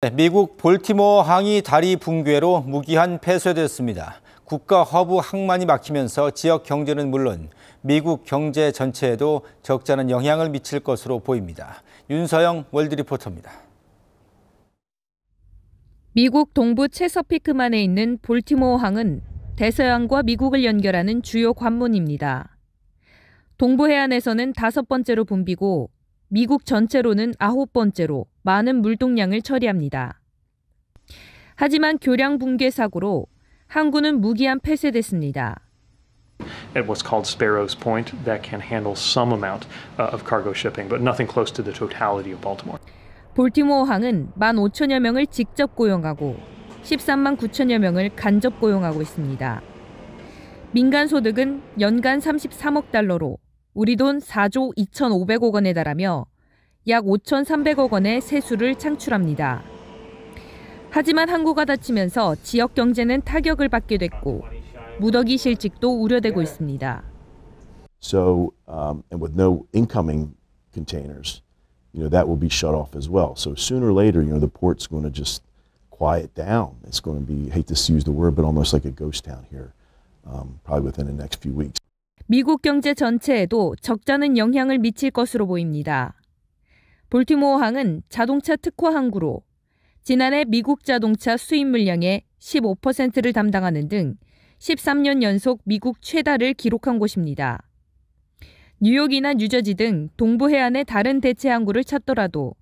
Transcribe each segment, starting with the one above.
네, 미국 볼티모어 항이 다리 붕괴로 무기한 폐쇄됐습니다. 국가 허브 항만이 막히면서 지역 경제는 물론 미국 경제 전체에도 적잖은 영향을 미칠 것으로 보입니다. 윤서영 월드리포터입니다. 미국 동부 체서피크만에 있는 볼티모어 항은 대서양과 미국을 연결하는 주요 관문입니다. 동부 해안에서는 다섯 번째로 붐비고 미국 전체로는 아홉 번째로 많은 물동량을 처리합니다. 하지만 교량 붕괴 사고로 항구는 무기한 폐쇄됐습니다. at what's called Sparrows Point that can handle some amount of cargo shipping, but nothing close to the totality of Baltimore. 볼티모어 항은 15,000여 명을 직접 고용하고 13만 9천여 명을 간접 고용하고 있습니다. 민간 소득은 연간 33억 달러로 우리 돈 4조 2,500억 원에 달하며 약 5,300억 원의 세수를 창출합니다. 하지만 항구가 닫히면서 지역 경제는 타격을 받게 됐고 무더기 실직도 우려되고 있습니다. So um, and with no incoming containers, you know that will be shut off as well. So sooner or later, you know the port's going to just quiet down. It's going to be hate to use the word, but almost like a ghost town here, um, probably within the next few weeks. 미국 경제 전체에도 적잖은 영향을 미칠 것으로 보입니다. 볼티모어 항은 자동차 특화 항구로 지난해 미국 자동차 수입 물량의 15%를 담당하는 등 13년 연속 미국 최다를 기록한 곳입니다. 뉴욕이나 뉴저지 등 동부 해안의 다른 대체 항구를 찾더라도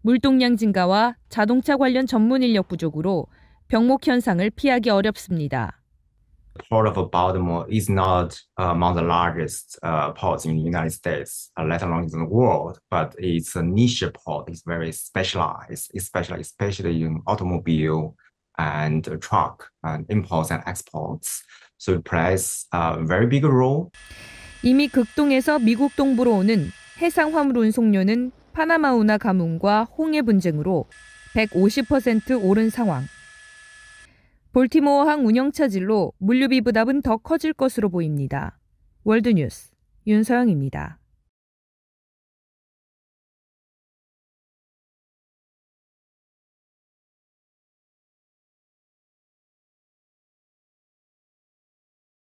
물동량 증가와 자동차 관련 전문 인력 부족으로 병목 현상을 피하기 어렵습니다. Port of Baltimore is not uh, among the largest uh, ports in the United States, uh, let alone in the world, but it's a niche port. It's very specialized, especially especially in automobile and truck and imports and exports. So it plays a very big role. 이미 극동에서 미국 동부로 오는 해상 화물 운송료는 파나마 운하 가뭄과 홍해 분쟁으로 150% 오른 상황. 볼티모어항 운영 차질로 물류비 부담은 더 커질 것으로 보입니다. 월드뉴스 윤서영입니다.